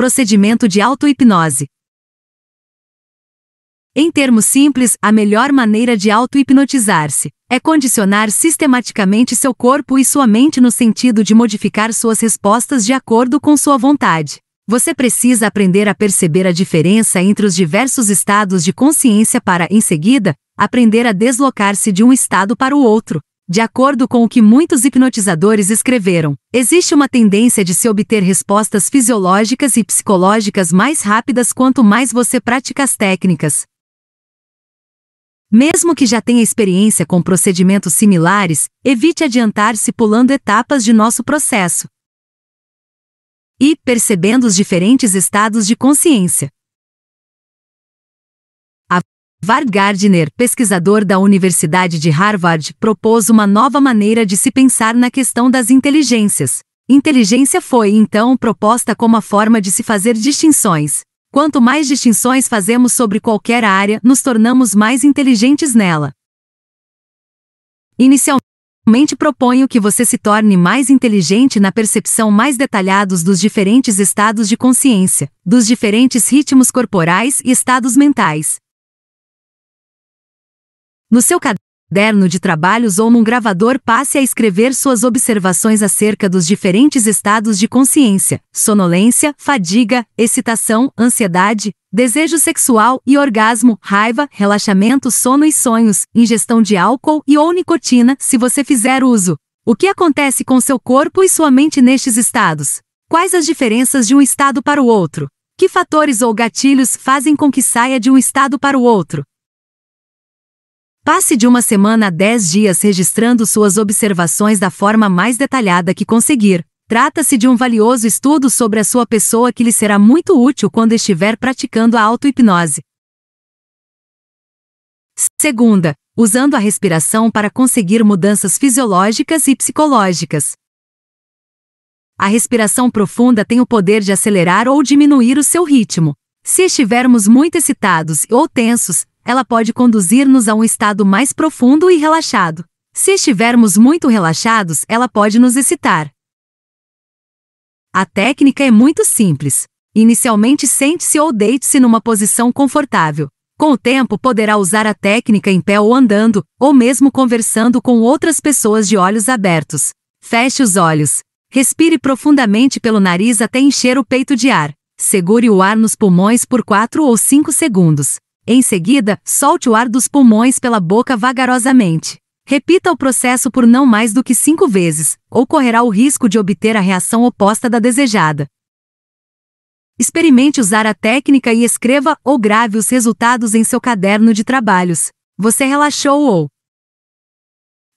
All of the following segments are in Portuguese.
Procedimento de auto-hipnose. Em termos simples, a melhor maneira de auto-hipnotizar-se é condicionar sistematicamente seu corpo e sua mente no sentido de modificar suas respostas de acordo com sua vontade. Você precisa aprender a perceber a diferença entre os diversos estados de consciência para, em seguida, aprender a deslocar-se de um estado para o outro, de acordo com o que muitos hipnotizadores escreveram, existe uma tendência de se obter respostas fisiológicas e psicológicas mais rápidas quanto mais você pratica as técnicas. Mesmo que já tenha experiência com procedimentos similares, evite adiantar-se pulando etapas de nosso processo e percebendo os diferentes estados de consciência. Vard Gardner, pesquisador da Universidade de Harvard, propôs uma nova maneira de se pensar na questão das inteligências. Inteligência foi, então, proposta como a forma de se fazer distinções. Quanto mais distinções fazemos sobre qualquer área, nos tornamos mais inteligentes nela. Inicialmente proponho que você se torne mais inteligente na percepção mais detalhados dos diferentes estados de consciência, dos diferentes ritmos corporais e estados mentais. No seu caderno de trabalhos ou num gravador, passe a escrever suas observações acerca dos diferentes estados de consciência: sonolência, fadiga, excitação, ansiedade, desejo sexual e orgasmo, raiva, relaxamento, sono e sonhos, ingestão de álcool e ou nicotina, se você fizer uso. O que acontece com seu corpo e sua mente nestes estados? Quais as diferenças de um estado para o outro? Que fatores ou gatilhos fazem com que saia de um estado para o outro? Passe de uma semana a 10 dias registrando suas observações da forma mais detalhada que conseguir. Trata-se de um valioso estudo sobre a sua pessoa que lhe será muito útil quando estiver praticando a auto-hipnose. Segunda, usando a respiração para conseguir mudanças fisiológicas e psicológicas. A respiração profunda tem o poder de acelerar ou diminuir o seu ritmo. Se estivermos muito excitados ou tensos, ela pode conduzir-nos a um estado mais profundo e relaxado. Se estivermos muito relaxados, ela pode nos excitar. A técnica é muito simples. Inicialmente, sente-se ou deite-se numa posição confortável. Com o tempo, poderá usar a técnica em pé ou andando, ou mesmo conversando com outras pessoas de olhos abertos. Feche os olhos. Respire profundamente pelo nariz até encher o peito de ar. Segure o ar nos pulmões por 4 ou 5 segundos. Em seguida, solte o ar dos pulmões pela boca vagarosamente. Repita o processo por não mais do que cinco vezes, ou correrá o risco de obter a reação oposta da desejada. Experimente usar a técnica e escreva ou grave os resultados em seu caderno de trabalhos. Você relaxou ou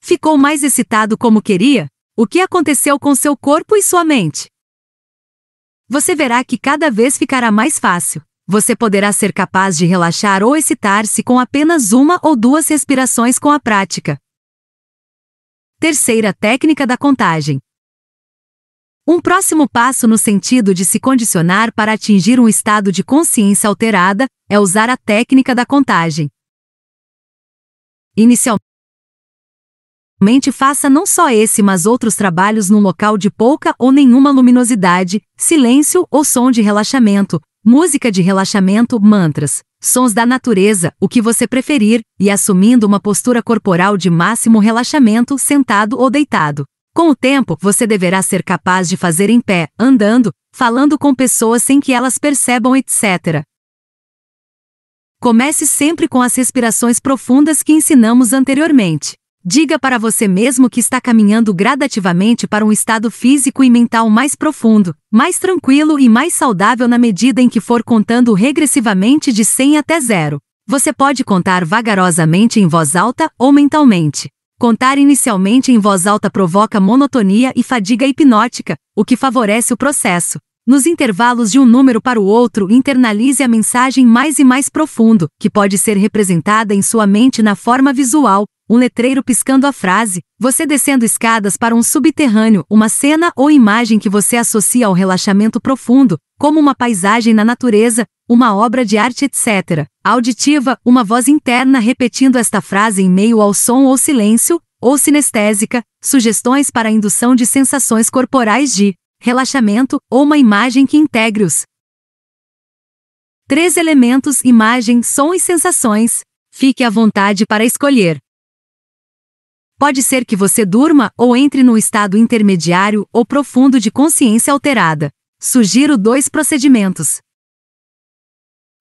ficou mais excitado como queria? O que aconteceu com seu corpo e sua mente? Você verá que cada vez ficará mais fácil você poderá ser capaz de relaxar ou excitar-se com apenas uma ou duas respirações com a prática. Terceira técnica da contagem. Um próximo passo no sentido de se condicionar para atingir um estado de consciência alterada é usar a técnica da contagem. Inicialmente, faça não só esse, mas outros trabalhos num local de pouca ou nenhuma luminosidade, silêncio ou som de relaxamento, música de relaxamento, mantras, sons da natureza, o que você preferir, e assumindo uma postura corporal de máximo relaxamento, sentado ou deitado. Com o tempo, você deverá ser capaz de fazer em pé, andando, falando com pessoas sem que elas percebam, etc. Comece sempre com as respirações profundas que ensinamos anteriormente. Diga para você mesmo que está caminhando gradativamente para um estado físico e mental mais profundo, mais tranquilo e mais saudável na medida em que for contando regressivamente de 100 até zero. Você pode contar vagarosamente em voz alta ou mentalmente. Contar inicialmente em voz alta provoca monotonia e fadiga hipnótica, o que favorece o processo. Nos intervalos de um número para o outro, internalize a mensagem mais e mais profundo, que pode ser representada em sua mente na forma visual, um letreiro piscando a frase, você descendo escadas para um subterrâneo, uma cena ou imagem que você associa ao relaxamento profundo, como uma paisagem na natureza, uma obra de arte, etc. Auditiva, uma voz interna repetindo esta frase em meio ao som ou silêncio, ou sinestésica, sugestões para indução de sensações corporais de relaxamento ou uma imagem que integre-os. Três elementos: imagem, som e sensações. Fique à vontade para escolher. Pode ser que você durma ou entre no estado intermediário ou profundo de consciência alterada. Sugiro dois procedimentos.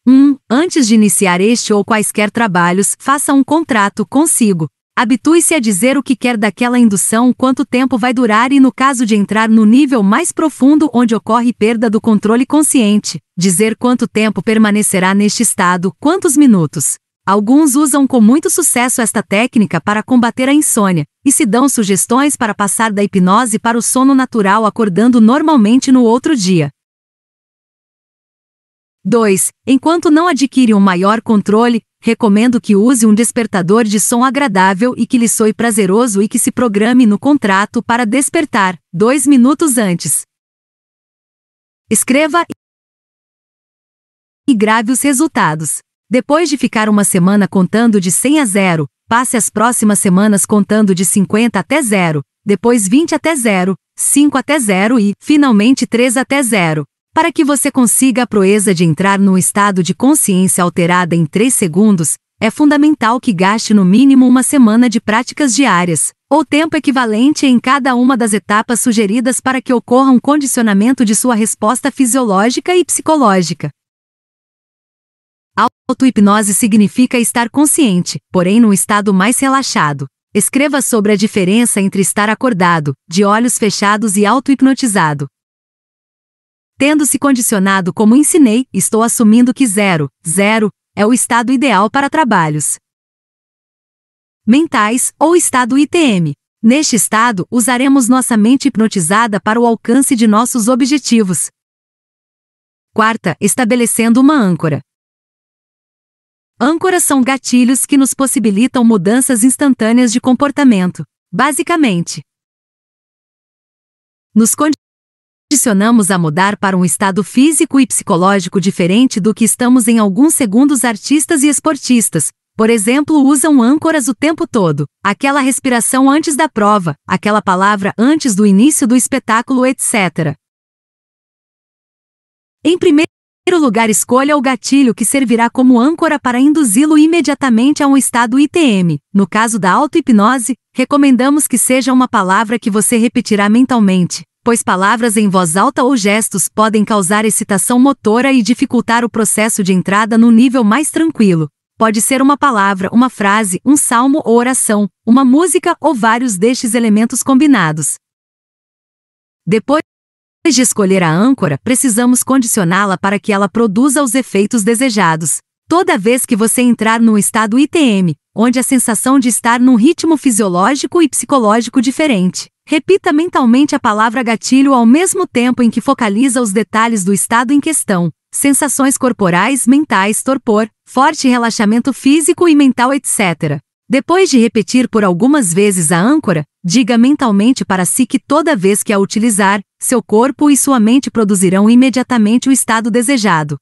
1. Um, antes de iniciar este ou quaisquer trabalhos, faça um contrato consigo, Habitue-se a dizer o que quer daquela indução, quanto tempo vai durar e, no caso de entrar no nível mais profundo onde ocorre perda do controle consciente, dizer quanto tempo permanecerá neste estado, quantos minutos. Alguns usam com muito sucesso esta técnica para combater a insônia, e se dão sugestões para passar da hipnose para o sono natural acordando normalmente no outro dia. 2. Enquanto não adquire um maior controle, recomendo que use um despertador de som agradável e que lhe soe prazeroso e que se programe no contrato para despertar, dois minutos antes. Escreva e grave os resultados. Depois de ficar uma semana contando de 100 a 0, passe as próximas semanas contando de 50 até 0, depois 20 até 0, 5 até 0 e, finalmente, 3 até 0. Para que você consiga a proeza de entrar num estado de consciência alterada em 3 segundos, é fundamental que gaste no mínimo uma semana de práticas diárias, ou tempo equivalente em cada uma das etapas sugeridas para que ocorra um condicionamento de sua resposta fisiológica e psicológica. Autohipnose significa estar consciente, porém num estado mais relaxado. Escreva sobre a diferença entre estar acordado, de olhos fechados e auto-hipnotizado. Tendo-se condicionado como ensinei, estou assumindo que zero, zero, é o estado ideal para trabalhos mentais ou estado ITM. Neste estado, usaremos nossa mente hipnotizada para o alcance de nossos objetivos. Quarta, estabelecendo uma âncora. Âncoras são gatilhos que nos possibilitam mudanças instantâneas de comportamento, basicamente. Nos condicionamos a mudar para um estado físico e psicológico diferente do que estamos em alguns segundos artistas e esportistas. Por exemplo, usam âncoras o tempo todo, aquela respiração antes da prova, aquela palavra antes do início do espetáculo, etc. Em primeiro lugar, escolha o gatilho que servirá como âncora para induzi-lo imediatamente a um estado ITM. No caso da auto-hipnose, recomendamos que seja uma palavra que você repetirá mentalmente, pois palavras em voz alta ou gestos podem causar excitação motora e dificultar o processo de entrada no nível mais tranquilo. Pode ser uma palavra, uma frase, um salmo ou oração, uma música ou vários destes elementos combinados. Depois de escolher a âncora, precisamos condicioná-la para que ela produza os efeitos desejados. Toda vez que você entrar num estado ITM, onde a sensação de estar num ritmo fisiológico e psicológico diferente, Repita mentalmente a palavra gatilho ao mesmo tempo em que focaliza os detalhes do estado em questão: sensações corporais, mentais, torpor, forte relaxamento físico e mental, etc. Depois de repetir por algumas vezes a âncora, diga mentalmente para si que toda vez que a utilizar, seu corpo e sua mente produzirão imediatamente o estado desejado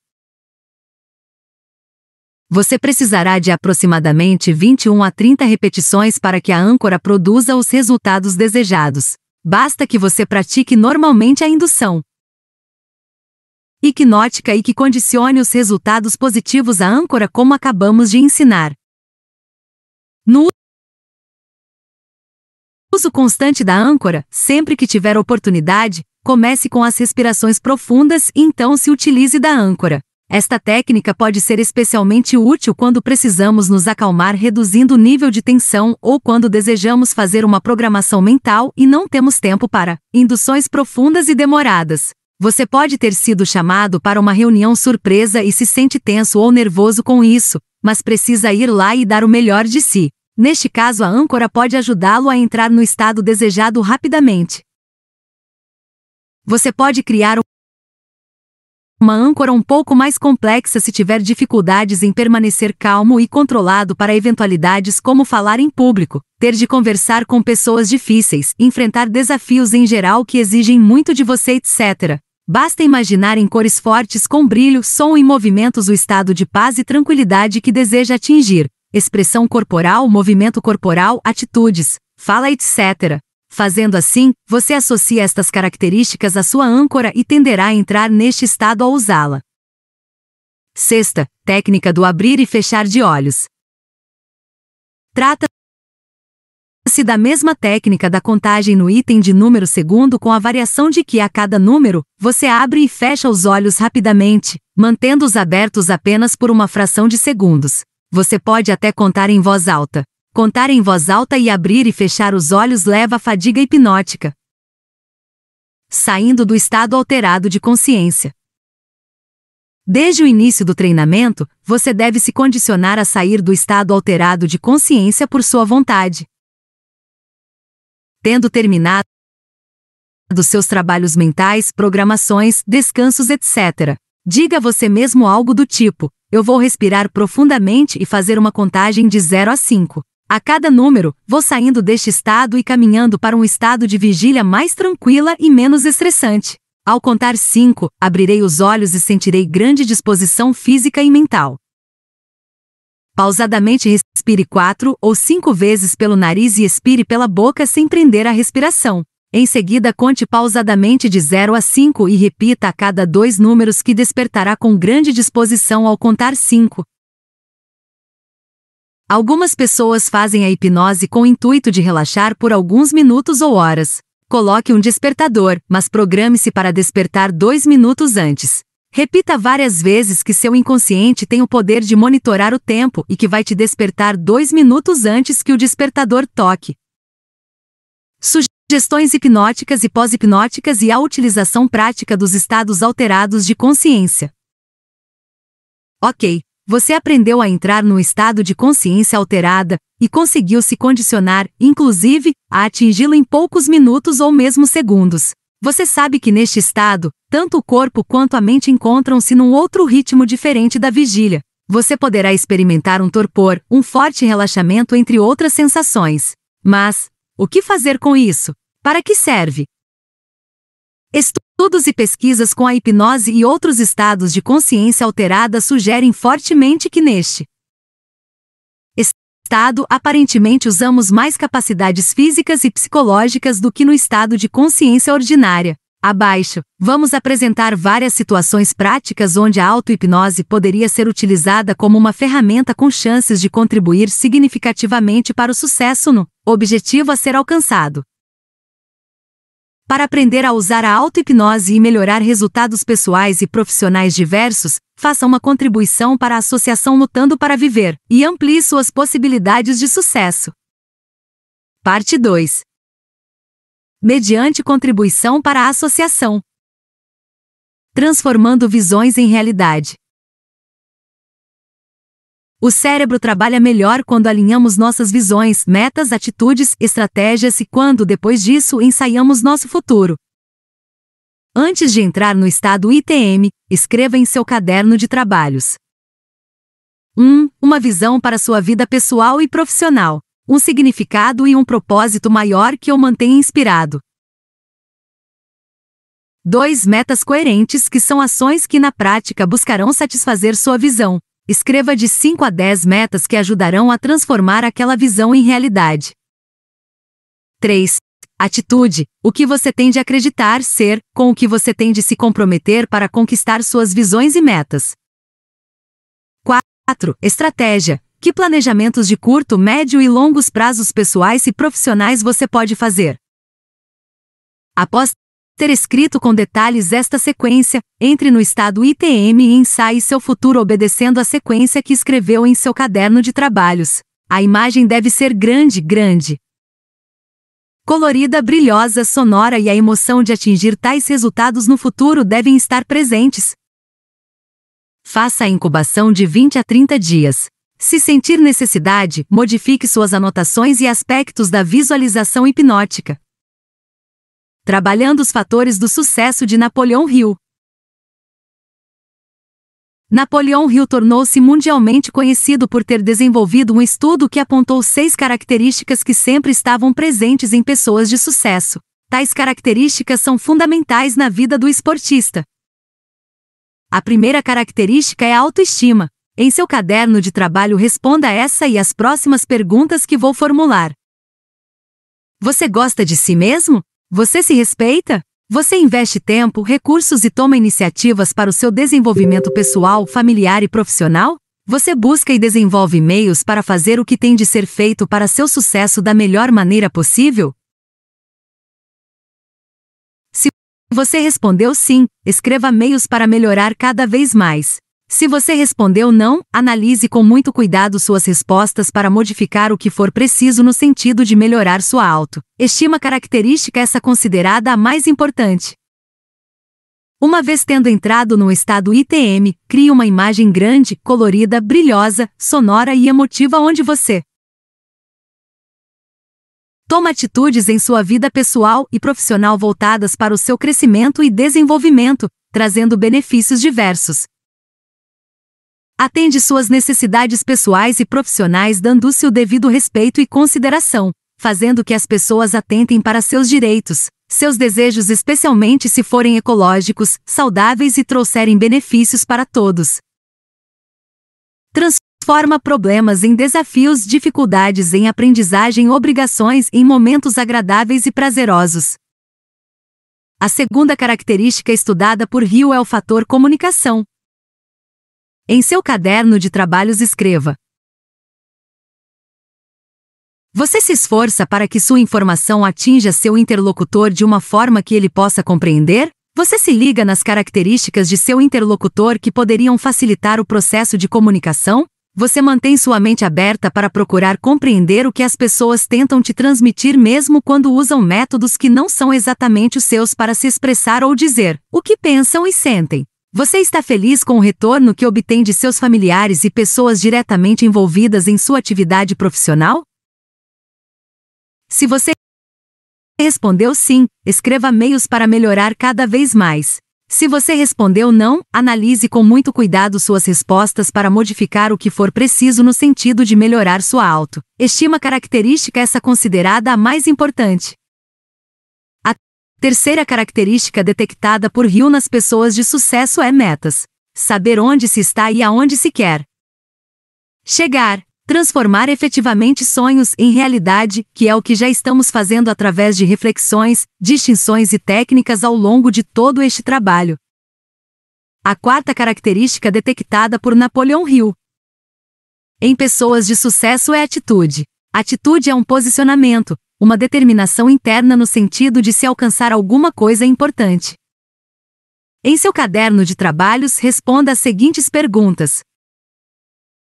você precisará de aproximadamente 21 a 30 repetições para que a âncora produza os resultados desejados. Basta que você pratique normalmente a indução. E que e que condicione os resultados positivos à âncora como acabamos de ensinar. No uso constante da âncora, sempre que tiver oportunidade, comece com as respirações profundas e então se utilize da âncora. Esta técnica pode ser especialmente útil quando precisamos nos acalmar reduzindo o nível de tensão ou quando desejamos fazer uma programação mental e não temos tempo para induções profundas e demoradas. Você pode ter sido chamado para uma reunião surpresa e se sente tenso ou nervoso com isso, mas precisa ir lá e dar o melhor de si. Neste caso, a âncora pode ajudá-lo a entrar no estado desejado rapidamente. Você pode criar um uma âncora um pouco mais complexa se tiver dificuldades em permanecer calmo e controlado para eventualidades como falar em público, ter de conversar com pessoas difíceis, enfrentar desafios em geral que exigem muito de você, etc. Basta imaginar em cores fortes com brilho, som e movimentos o estado de paz e tranquilidade que deseja atingir. Expressão corporal, movimento corporal, atitudes, fala, etc. Fazendo assim, você associa estas características à sua âncora e tenderá a entrar neste estado ao usá-la. Sexta, técnica do abrir e fechar de olhos. Trata-se da mesma técnica da contagem no item de número segundo com a variação de que a cada número, você abre e fecha os olhos rapidamente, mantendo-os abertos apenas por uma fração de segundos. Você pode até contar em voz alta. Contar em voz alta e abrir e fechar os olhos leva à fadiga hipnótica, saindo do estado alterado de consciência. Desde o início do treinamento, você deve se condicionar a sair do estado alterado de consciência por sua vontade. Tendo terminado dos seus trabalhos mentais, programações, descansos, etc. Diga a você mesmo algo do tipo: Eu vou respirar profundamente e fazer uma contagem de 0 a 5. A cada número, vou saindo deste estado e caminhando para um estado de vigília mais tranquila e menos estressante. Ao contar cinco, abrirei os olhos e sentirei grande disposição física e mental. Pausadamente respire quatro ou cinco vezes pelo nariz e expire pela boca sem prender a respiração. Em seguida, conte pausadamente de 0 a 5 e repita a cada dois números que despertará com grande disposição ao contar 5. Algumas pessoas fazem a hipnose com o intuito de relaxar por alguns minutos ou horas. Coloque um despertador, mas programe-se para despertar dois minutos antes. Repita várias vezes que seu inconsciente tem o poder de monitorar o tempo e que vai te despertar dois minutos antes que o despertador toque. Sugestões hipnóticas e pós-hipnóticas e a utilização prática dos estados alterados de consciência. Ok, você aprendeu a entrar num estado de consciência alterada e conseguiu se condicionar, inclusive, a atingi-lo em poucos minutos ou mesmo segundos. Você sabe que neste estado, tanto o corpo quanto a mente encontram-se num outro ritmo diferente da vigília. Você poderá experimentar um torpor, um forte relaxamento, entre outras sensações. Mas, o que fazer com isso? Para que serve? Estou Estudos e pesquisas com a hipnose e outros estados de consciência alterada sugerem fortemente que neste estado aparentemente usamos mais capacidades físicas e psicológicas do que no estado de consciência ordinária. Abaixo, vamos apresentar várias situações práticas onde a auto-hipnose poderia ser utilizada como uma ferramenta com chances de contribuir significativamente para o sucesso no objetivo a ser alcançado. Para aprender a usar a auto-hipnose e melhorar resultados pessoais e profissionais diversos, faça uma contribuição para a Associação Lutando para Viver e amplie suas possibilidades de sucesso. Parte 2 Mediante contribuição para a associação. Transformando visões em realidade. O cérebro trabalha melhor quando alinhamos nossas visões, metas, atitudes, estratégias e quando, depois disso, ensaiamos nosso futuro. Antes de entrar no estado ITM, escreva em seu caderno de trabalhos. 1. Um, uma visão para sua vida pessoal e profissional. Um significado e um propósito maior que o mantenha inspirado. 2. Metas coerentes que são ações que na prática buscarão satisfazer sua visão, Escreva de 5 a 10 metas que ajudarão a transformar aquela visão em realidade. 3. Atitude: o que você tem de acreditar ser, com o que você tem de se comprometer para conquistar suas visões e metas. 4. Estratégia: que planejamentos de curto, médio e longos prazos pessoais e profissionais você pode fazer? Após ter escrito com detalhes esta sequência, entre no estado ITM e ensaie seu futuro obedecendo à sequência que escreveu em seu caderno de trabalhos. A imagem deve ser grande, grande. Colorida, brilhosa, sonora e a emoção de atingir tais resultados no futuro devem estar presentes. Faça a incubação de 20 a 30 dias. Se sentir necessidade, modifique suas anotações e aspectos da visualização hipnótica trabalhando os fatores do sucesso de Napoleão Hill. Napoleão Hill tornou-se mundialmente conhecido por ter desenvolvido um estudo que apontou seis características que sempre estavam presentes em pessoas de sucesso. Tais características são fundamentais na vida do esportista. A primeira característica é a autoestima. Em seu caderno de trabalho, responda essa e as próximas perguntas que vou formular. Você gosta de si mesmo? Você se respeita? Você investe tempo, recursos e toma iniciativas para o seu desenvolvimento pessoal, familiar e profissional? Você busca e desenvolve meios para fazer o que tem de ser feito para seu sucesso da melhor maneira possível? Se você respondeu sim, escreva meios para melhorar cada vez mais. Se você respondeu não, analise com muito cuidado suas respostas para modificar o que for preciso no sentido de melhorar sua autoestima, característica essa considerada a mais importante. Uma vez tendo entrado no estado ITM, crie uma imagem grande, colorida, brilhosa, sonora e emotiva onde você toma atitudes em sua vida pessoal e profissional voltadas para o seu crescimento e desenvolvimento, trazendo benefícios diversos atende suas necessidades pessoais e profissionais dando-se o devido respeito e consideração, fazendo que as pessoas atentem para seus direitos, seus desejos, especialmente se forem ecológicos, saudáveis e trouxerem benefícios para todos. Transforma problemas em desafios, dificuldades em aprendizagem, obrigações em momentos agradáveis e prazerosos. A segunda característica estudada por Rio é o fator comunicação, em seu caderno de trabalhos, escreva: Você se esforça para que sua informação atinja seu interlocutor de uma forma que ele possa compreender? Você se liga nas características de seu interlocutor que poderiam facilitar o processo de comunicação? Você mantém sua mente aberta para procurar compreender o que as pessoas tentam te transmitir, mesmo quando usam métodos que não são exatamente os seus para se expressar ou dizer o que pensam e sentem. Você está feliz com o retorno que obtém de seus familiares e pessoas diretamente envolvidas em sua atividade profissional? Se você respondeu sim, escreva meios para melhorar cada vez mais. Se você respondeu não, analise com muito cuidado suas respostas para modificar o que for preciso no sentido de melhorar sua autoestima característica essa considerada a mais importante. Terceira característica detectada por Rio nas pessoas de sucesso é metas. Saber onde se está e aonde se quer. Chegar, transformar efetivamente sonhos em realidade, que é o que já estamos fazendo através de reflexões, distinções e técnicas ao longo de todo este trabalho. A quarta característica detectada por Napoleão Hill em pessoas de sucesso é atitude. Atitude é um posicionamento, uma determinação interna no sentido de se alcançar alguma coisa importante. Em seu caderno de trabalhos, responda as seguintes perguntas: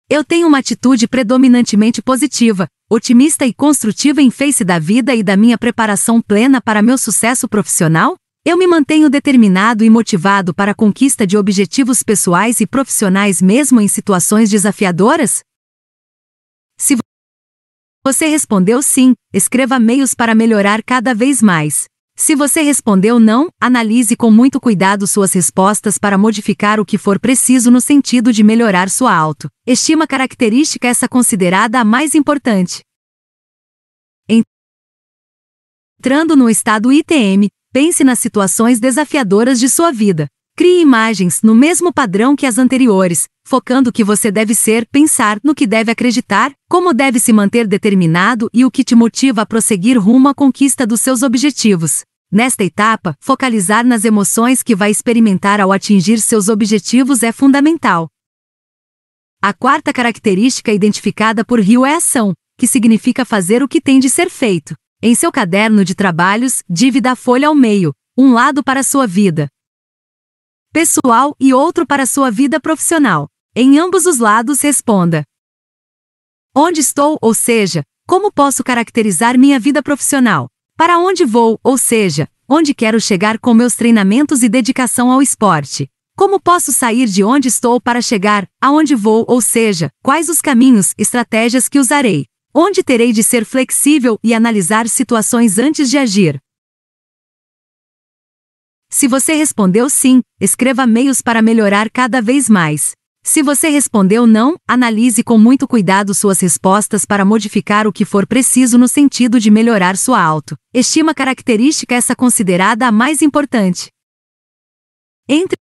Eu tenho uma atitude predominantemente positiva, otimista e construtiva em face da vida e da minha preparação plena para meu sucesso profissional? Eu me mantenho determinado e motivado para a conquista de objetivos pessoais e profissionais mesmo em situações desafiadoras? Se você respondeu sim, escreva meios para melhorar cada vez mais. Se você respondeu não, analise com muito cuidado suas respostas para modificar o que for preciso no sentido de melhorar sua autoestima, característica essa considerada a mais importante. Entrando no estado ITM, pense nas situações desafiadoras de sua vida. Crie imagens no mesmo padrão que as anteriores, focando o que você deve ser, pensar, no que deve acreditar, como deve se manter determinado e o que te motiva a prosseguir rumo à conquista dos seus objetivos. Nesta etapa, focalizar nas emoções que vai experimentar ao atingir seus objetivos é fundamental. A quarta característica identificada por Rio é ação, que significa fazer o que tem de ser feito. Em seu caderno de trabalhos, divida a folha ao meio, um lado para sua vida, pessoal e outro para sua vida profissional. Em ambos os lados, responda: Onde estou, ou seja, como posso caracterizar minha vida profissional? Para onde vou, ou seja, onde quero chegar com meus treinamentos e dedicação ao esporte? Como posso sair de onde estou para chegar, aonde vou, ou seja, quais os caminhos, estratégias que usarei? Onde terei de ser flexível e analisar situações antes de agir? Se você respondeu sim, escreva meios para melhorar cada vez mais. Se você respondeu não, analise com muito cuidado suas respostas para modificar o que for preciso no sentido de melhorar sua autoestima característica essa considerada a mais importante. Entre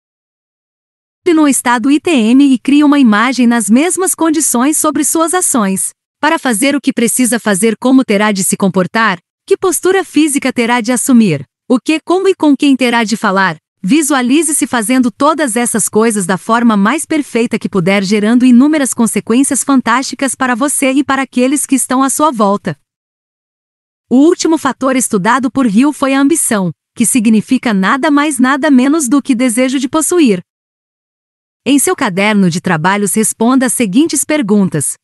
no estado ITM e crie uma imagem nas mesmas condições sobre suas ações. Para fazer o que precisa fazer, como terá de se comportar, que postura física terá de assumir. O que, como e com quem terá de falar? Visualize-se fazendo todas essas coisas da forma mais perfeita que puder, gerando inúmeras consequências fantásticas para você e para aqueles que estão à sua volta. O último fator estudado por Hill foi a ambição, que significa nada mais nada menos do que desejo de possuir. Em seu caderno de trabalhos, responda as seguintes perguntas: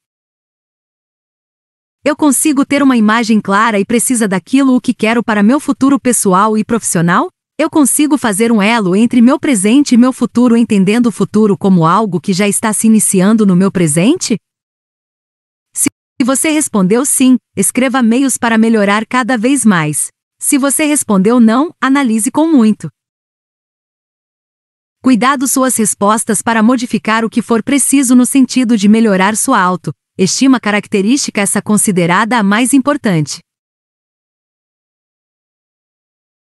eu consigo ter uma imagem clara e precisa daquilo o que quero para meu futuro pessoal e profissional? Eu consigo fazer um elo entre meu presente e meu futuro entendendo o futuro como algo que já está se iniciando no meu presente? Se você respondeu sim, escreva meios para melhorar cada vez mais. Se você respondeu não, analise com muito cuidado suas respostas para modificar o que for preciso no sentido de melhorar sua auto estima é característica essa considerada a mais importante.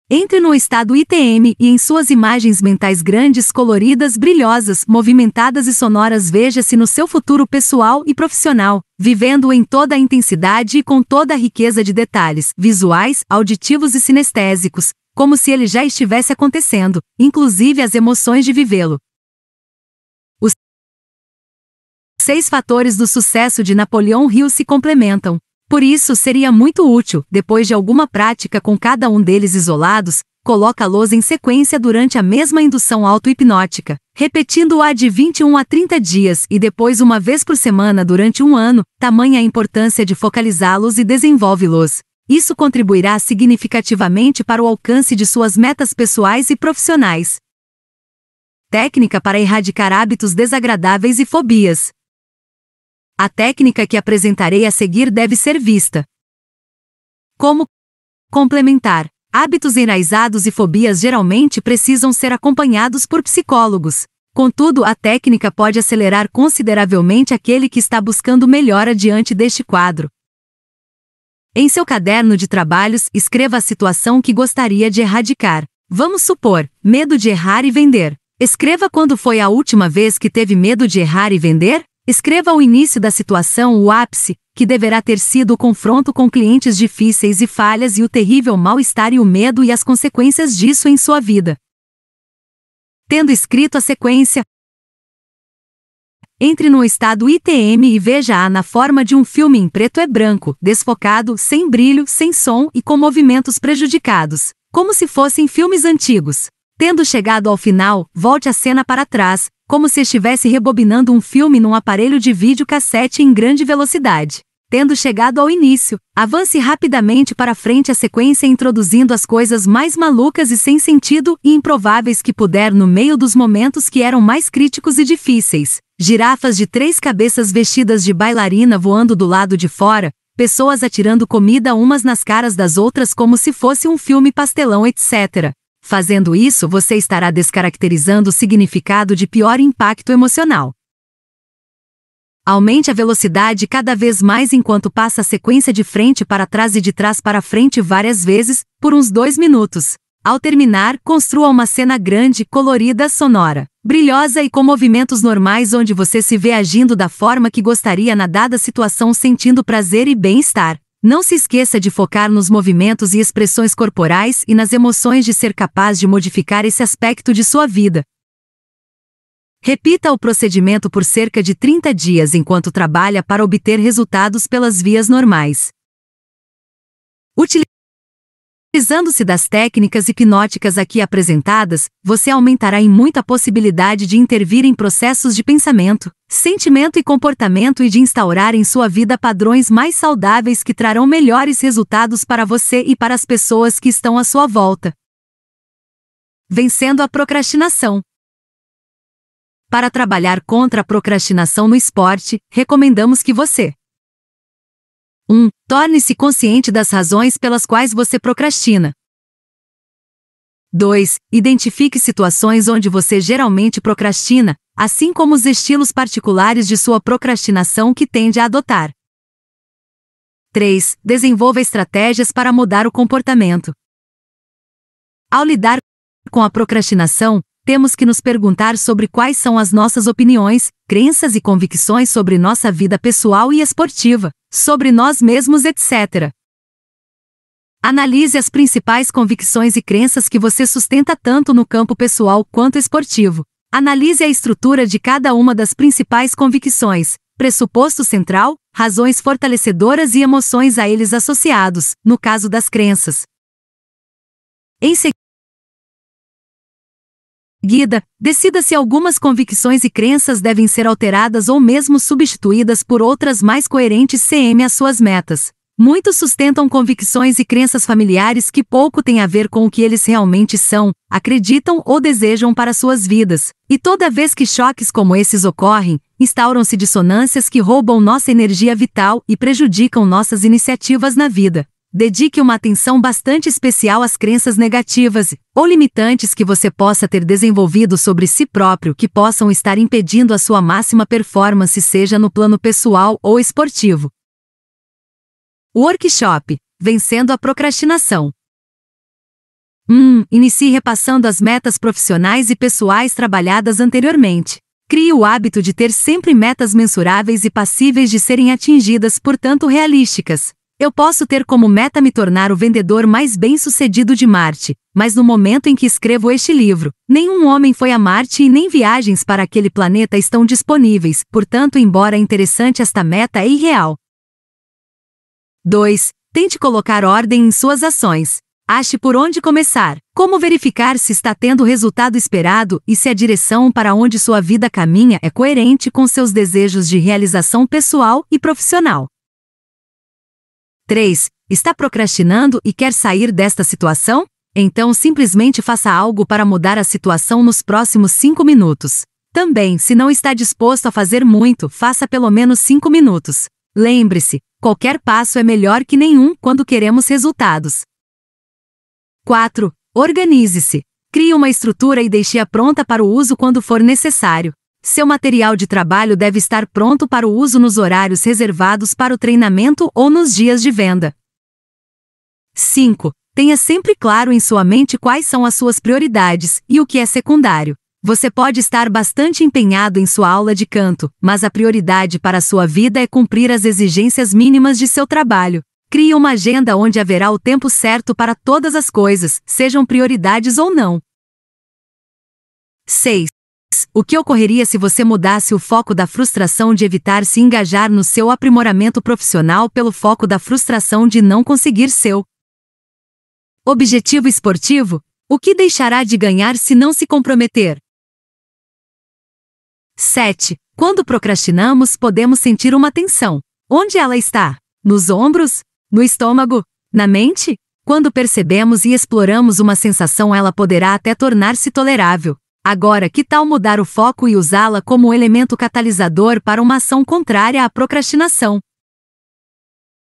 Entre no estado ITM e em suas imagens mentais grandes, coloridas, brilhosas, movimentadas e sonoras, veja-se no seu futuro pessoal e profissional, vivendo em toda a intensidade e com toda a riqueza de detalhes, visuais, auditivos e sinestésicos, como se ele já estivesse acontecendo, inclusive as emoções de vivê-lo. seis fatores do sucesso de Napoleão Hill se complementam. Por isso, seria muito útil, depois de alguma prática com cada um deles isolados, colocá-los em sequência durante a mesma indução auto-hipnótica, repetindo-a de 21 a 30 dias e depois uma vez por semana durante um ano, tamanha a importância de focalizá-los e desenvolve-los. Isso contribuirá significativamente para o alcance de suas metas pessoais e profissionais. Técnica para erradicar hábitos desagradáveis e fobias. A técnica que apresentarei a seguir deve ser vista como complementar. Hábitos enraizados e fobias geralmente precisam ser acompanhados por psicólogos. Contudo, a técnica pode acelerar consideravelmente aquele que está buscando melhora diante deste quadro. Em seu caderno de trabalhos, escreva a situação que gostaria de erradicar. Vamos supor, medo de errar e vender. Escreva quando foi a última vez que teve medo de errar e vender? Escreva ao início da situação o ápice, que deverá ter sido o confronto com clientes difíceis e falhas e o terrível mal-estar e o medo e as consequências disso em sua vida. Tendo escrito a sequência, entre no estado ITM e veja-a na forma de um filme em preto e branco, desfocado, sem brilho, sem som e com movimentos prejudicados, como se fossem filmes antigos. Tendo chegado ao final, volte a cena para trás, como se estivesse rebobinando um filme num aparelho de vídeo cassete em grande velocidade. Tendo chegado ao início, avance rapidamente para frente a sequência introduzindo as coisas mais malucas e sem sentido e improváveis que puder no meio dos momentos que eram mais críticos e difíceis. Girafas de três cabeças vestidas de bailarina voando do lado de fora, pessoas atirando comida umas nas caras das outras como se fosse um filme pastelão, etc. Fazendo isso, você estará descaracterizando o significado de pior impacto emocional. Aumente a velocidade cada vez mais enquanto passa a sequência de frente para trás e de trás para frente várias vezes, por uns dois minutos. Ao terminar, construa uma cena grande, colorida, sonora, brilhosa e com movimentos normais onde você se vê agindo da forma que gostaria na dada situação, sentindo prazer e bem-estar. Não se esqueça de focar nos movimentos e expressões corporais e nas emoções de ser capaz de modificar esse aspecto de sua vida. Repita o procedimento por cerca de 30 dias enquanto trabalha para obter resultados pelas vias normais. Utilize Utilizando-se das técnicas hipnóticas aqui apresentadas, você aumentará em muito a possibilidade de intervir em processos de pensamento, sentimento e comportamento e de instaurar em sua vida padrões mais saudáveis que trarão melhores resultados para você e para as pessoas que estão à sua volta. Vencendo a procrastinação. Para trabalhar contra a procrastinação no esporte, recomendamos que você 1. Um, Torne-se consciente das razões pelas quais você procrastina. 2. Identifique situações onde você geralmente procrastina, assim como os estilos particulares de sua procrastinação que tende a adotar. 3. Desenvolva estratégias para mudar o comportamento. Ao lidar com a procrastinação, temos que nos perguntar sobre quais são as nossas opiniões, crenças e convicções sobre nossa vida pessoal e esportiva sobre nós mesmos, etc. Analise as principais convicções e crenças que você sustenta tanto no campo pessoal quanto esportivo. Analise a estrutura de cada uma das principais convicções, pressuposto central, razões fortalecedoras e emoções a eles associados, no caso das crenças. Em seguida, seguida, decida se algumas convicções e crenças devem ser alteradas ou mesmo substituídas por outras mais coerentes CM às suas metas. Muitos sustentam convicções e crenças familiares que pouco têm a ver com o que eles realmente são, acreditam ou desejam para suas vidas. E toda vez que choques como esses ocorrem, instauram-se dissonâncias que roubam nossa energia vital e prejudicam nossas iniciativas na vida dedique uma atenção bastante especial às crenças negativas ou limitantes que você possa ter desenvolvido sobre si próprio que possam estar impedindo a sua máxima performance, seja no plano pessoal ou esportivo. Workshop Vencendo a Procrastinação. Hum, inicie repassando as metas profissionais e pessoais trabalhadas anteriormente. Crie o hábito de ter sempre metas mensuráveis e passíveis de serem atingidas, portanto realísticas. Eu posso ter como meta me tornar o vendedor mais bem-sucedido de Marte, mas no momento em que escrevo este livro, nenhum homem foi a Marte e nem viagens para aquele planeta estão disponíveis, portanto, embora interessante, esta meta é irreal. 2. Tente colocar ordem em suas ações. Ache por onde começar. Como verificar se está tendo o resultado esperado e se a direção para onde sua vida caminha é coerente com seus desejos de realização pessoal e profissional. 3. Está procrastinando e quer sair desta situação? Então simplesmente faça algo para mudar a situação nos próximos 5 minutos. Também, se não está disposto a fazer muito, faça pelo menos 5 minutos. Lembre-se, qualquer passo é melhor que nenhum quando queremos resultados. 4. Organize-se. Crie uma estrutura e deixe-a pronta para o uso quando for necessário. Seu material de trabalho deve estar pronto para o uso nos horários reservados para o treinamento ou nos dias de venda. 5. Tenha sempre claro em sua mente quais são as suas prioridades e o que é secundário. Você pode estar bastante empenhado em sua aula de canto, mas a prioridade para a sua vida é cumprir as exigências mínimas de seu trabalho. Crie uma agenda onde haverá o tempo certo para todas as coisas, sejam prioridades ou não. 6. O que ocorreria se você mudasse o foco da frustração de evitar se engajar no seu aprimoramento profissional pelo foco da frustração de não conseguir seu objetivo esportivo? O que deixará de ganhar se não se comprometer? 7. Quando procrastinamos, podemos sentir uma tensão. Onde ela está? Nos ombros? No estômago? Na mente? Quando percebemos e exploramos uma sensação, ela poderá até tornar-se tolerável. Agora, que tal mudar o foco e usá-la como elemento catalisador para uma ação contrária à procrastinação?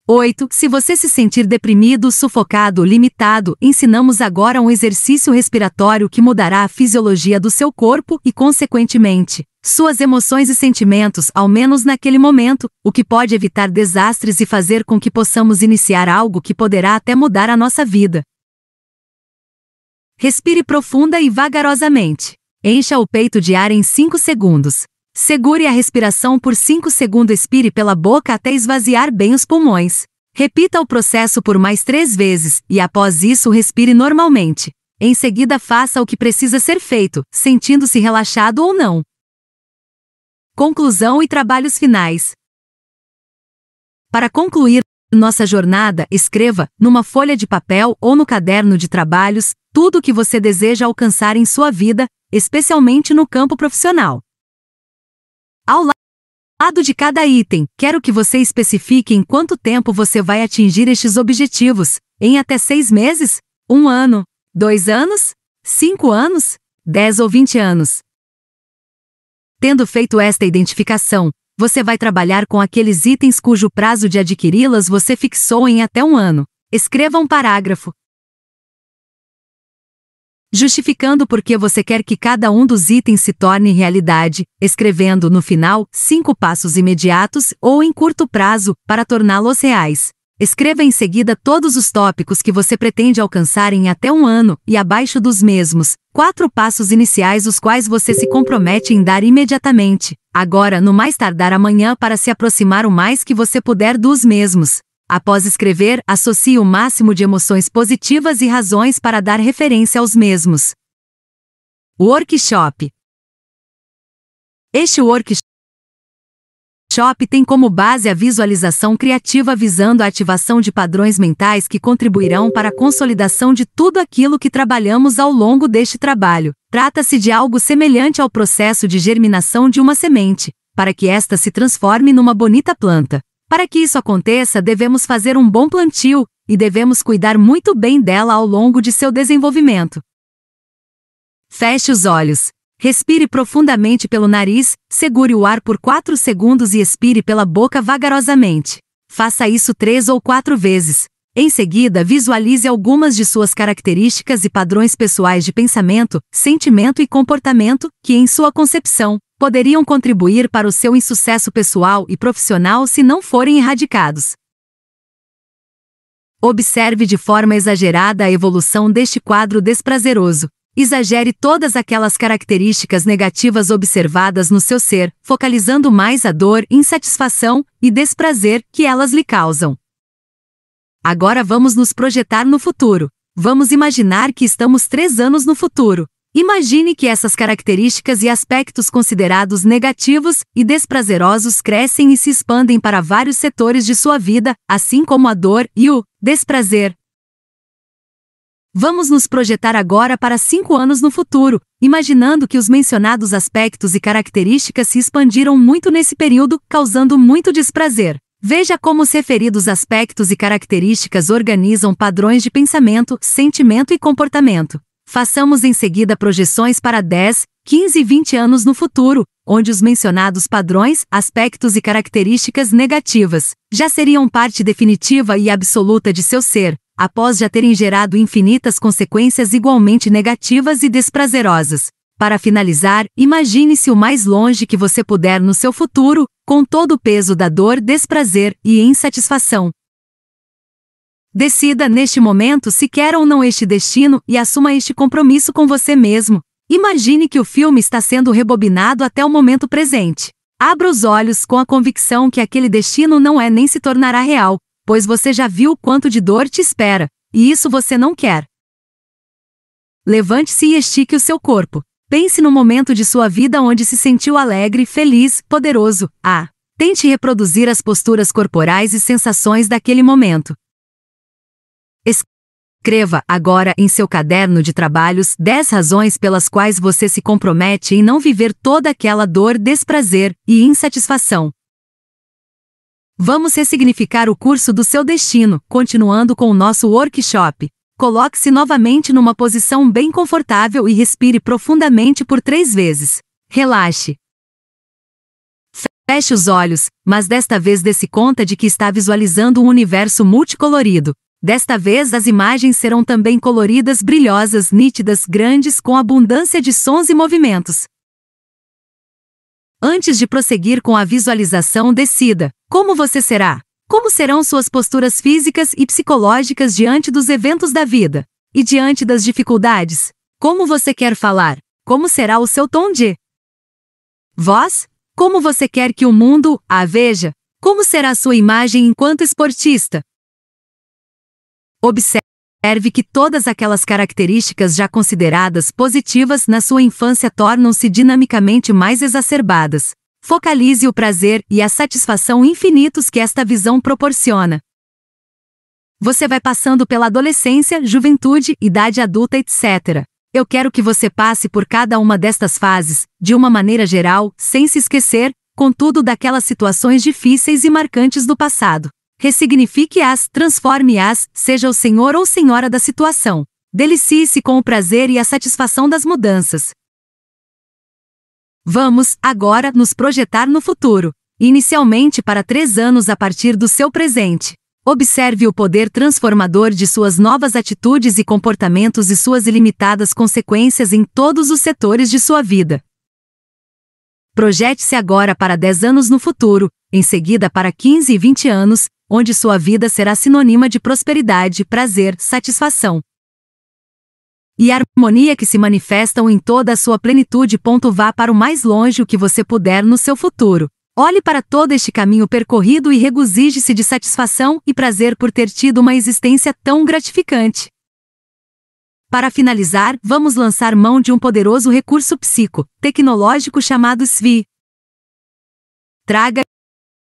8. Se você se sentir deprimido, sufocado, limitado, ensinamos agora um exercício respiratório que mudará a fisiologia do seu corpo e, consequentemente, suas emoções e sentimentos, ao menos naquele momento, o que pode evitar desastres e fazer com que possamos iniciar algo que poderá até mudar a nossa vida. Respire profunda e vagarosamente. Encha o peito de ar em 5 segundos. Segure a respiração por 5 segundos, expire pela boca até esvaziar bem os pulmões. Repita o processo por mais três vezes e, após isso, respire normalmente. Em seguida, faça o que precisa ser feito, sentindo-se relaxado ou não. Conclusão e trabalhos finais. Para concluir nossa jornada, escreva, numa folha de papel ou no caderno de trabalhos, tudo o que você deseja alcançar em sua vida, especialmente no campo profissional. Ao lado de cada item, quero que você especifique em quanto tempo você vai atingir estes objetivos: em até seis meses, um ano, dois anos, cinco anos, dez ou vinte anos. Tendo feito esta identificação, você vai trabalhar com aqueles itens cujo prazo de adquiri-las você fixou em até um ano. Escreva um parágrafo, justificando por que você quer que cada um dos itens se torne realidade, escrevendo no final cinco passos imediatos ou em curto prazo para torná-los reais. Escreva em seguida todos os tópicos que você pretende alcançar em até um ano e abaixo dos mesmos, quatro passos iniciais os quais você se compromete em dar imediatamente, agora no mais tardar amanhã para se aproximar o mais que você puder dos mesmos. Após escrever, associe o máximo de emoções positivas e razões para dar referência aos mesmos. Workshop Este workshop tem como base a visualização criativa visando a ativação de padrões mentais que contribuirão para a consolidação de tudo aquilo que trabalhamos ao longo deste trabalho. Trata-se de algo semelhante ao processo de germinação de uma semente, para que esta se transforme numa bonita planta. Para que isso aconteça, devemos fazer um bom plantio e devemos cuidar muito bem dela ao longo de seu desenvolvimento. Feche os olhos. Respire profundamente pelo nariz, segure o ar por 4 segundos e expire pela boca vagarosamente. Faça isso três ou quatro vezes. Em seguida, visualize algumas de suas características e padrões pessoais de pensamento, sentimento e comportamento que, em sua concepção, poderiam contribuir para o seu insucesso pessoal e profissional se não forem erradicados. Observe de forma exagerada a evolução deste quadro desprazeroso. Exagere todas aquelas características negativas observadas no seu ser, focalizando mais a dor, insatisfação e desprazer que elas lhe causam. Agora vamos nos projetar no futuro. Vamos imaginar que estamos três anos no futuro. Imagine que essas características e aspectos considerados negativos e desprazerosos crescem e se expandem para vários setores de sua vida, assim como a dor e o desprazer. Vamos nos projetar agora para cinco anos no futuro, imaginando que os mencionados aspectos e características se expandiram muito nesse período, causando muito desprazer. Veja como os referidos aspectos e características organizam padrões de pensamento, sentimento e comportamento. Façamos em seguida projeções para 10, 15 e 20 anos no futuro, onde os mencionados padrões, aspectos e características negativas já seriam parte definitiva e absoluta de seu ser, após já terem gerado infinitas consequências igualmente negativas e desprazerosas. Para finalizar, imagine-se o mais longe que você puder no seu futuro, com todo o peso da dor, desprazer e insatisfação, Decida neste momento se quer ou não este destino e assuma este compromisso com você mesmo. Imagine que o filme está sendo rebobinado até o momento presente. Abra os olhos com a convicção que aquele destino não é nem se tornará real, pois você já viu o quanto de dor te espera, e isso você não quer. Levante-se e estique o seu corpo. Pense no momento de sua vida onde se sentiu alegre, feliz, poderoso. Ah! Tente reproduzir as posturas corporais e sensações daquele momento. Escreva agora em seu caderno de trabalhos 10 razões pelas quais você se compromete em não viver toda aquela dor, desprazer e insatisfação. Vamos ressignificar o curso do seu destino, continuando com o nosso workshop. Coloque-se novamente numa posição bem confortável e respire profundamente por três vezes. Relaxe. Feche os olhos, mas desta vez dê-se conta de que está visualizando um universo multicolorido. Desta vez as imagens serão também coloridas, brilhosas, nítidas, grandes, com abundância de sons e movimentos. Antes de prosseguir com a visualização, decida como você será, como serão suas posturas físicas e psicológicas diante dos eventos da vida e diante das dificuldades, como você quer falar, como será o seu tom de voz, como você quer que o mundo a veja, como será sua imagem enquanto esportista, Observe que todas aquelas características já consideradas positivas na sua infância tornam-se dinamicamente mais exacerbadas. Focalize o prazer e a satisfação infinitos que esta visão proporciona. Você vai passando pela adolescência, juventude, idade adulta, etc. Eu quero que você passe por cada uma destas fases, de uma maneira geral, sem se esquecer, contudo, daquelas situações difíceis e marcantes do passado ressignifique-as, transforme-as, seja o senhor ou senhora da situação. Delicie-se com o prazer e a satisfação das mudanças. Vamos, agora, nos projetar no futuro, inicialmente para três anos a partir do seu presente. Observe o poder transformador de suas novas atitudes e comportamentos e suas ilimitadas consequências em todos os setores de sua vida. Projete-se agora para 10 anos no futuro, em seguida para 15 e 20 anos, onde sua vida será sinônima de prosperidade, prazer, satisfação e harmonia que se manifestam em toda a sua plenitude. Vá para o mais longe o que você puder no seu futuro. Olhe para todo este caminho percorrido e regozije-se de satisfação e prazer por ter tido uma existência tão gratificante. Para finalizar, vamos lançar mão de um poderoso recurso psico-tecnológico chamado SVI. Traga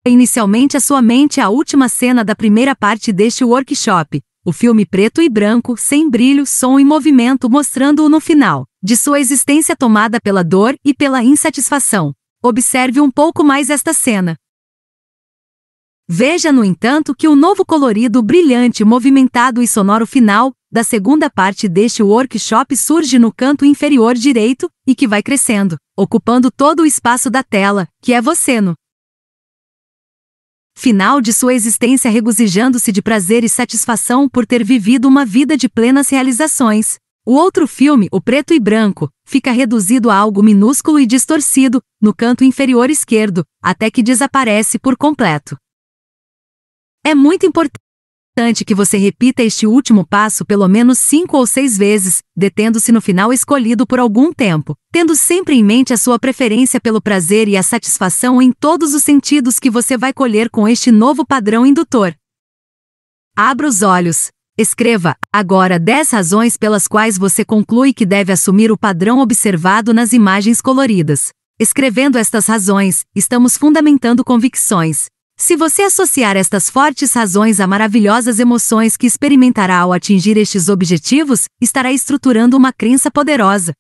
Inicialmente a sua mente é a última cena da primeira parte deste workshop, o filme preto e branco, sem brilho, som e movimento, mostrando-o no final, de sua existência tomada pela dor e pela insatisfação. Observe um pouco mais esta cena. Veja, no entanto, que o novo colorido, brilhante, movimentado e sonoro final da segunda parte deste workshop surge no canto inferior direito e que vai crescendo, ocupando todo o espaço da tela, que é você no final de sua existência regozijando-se de prazer e satisfação por ter vivido uma vida de plenas realizações. O outro filme, O Preto e Branco, fica reduzido a algo minúsculo e distorcido, no canto inferior esquerdo, até que desaparece por completo. É muito importante importante que você repita este último passo pelo menos cinco ou seis vezes, detendo-se no final escolhido por algum tempo, tendo sempre em mente a sua preferência pelo prazer e a satisfação em todos os sentidos que você vai colher com este novo padrão indutor. Abra os olhos. Escreva, agora, 10 razões pelas quais você conclui que deve assumir o padrão observado nas imagens coloridas. Escrevendo estas razões, estamos fundamentando convicções, se você associar estas fortes razões a maravilhosas emoções que experimentará ao atingir estes objetivos, estará estruturando uma crença poderosa.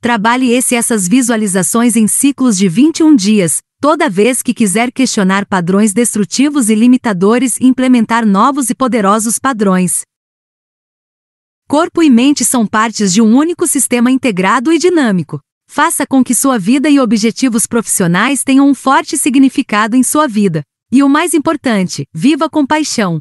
Trabalhe esse essas visualizações em ciclos de 21 dias, toda vez que quiser questionar padrões destrutivos e limitadores e implementar novos e poderosos padrões. Corpo e mente são partes de um único sistema integrado e dinâmico. Faça com que sua vida e objetivos profissionais tenham um forte significado em sua vida. E o mais importante, viva com paixão.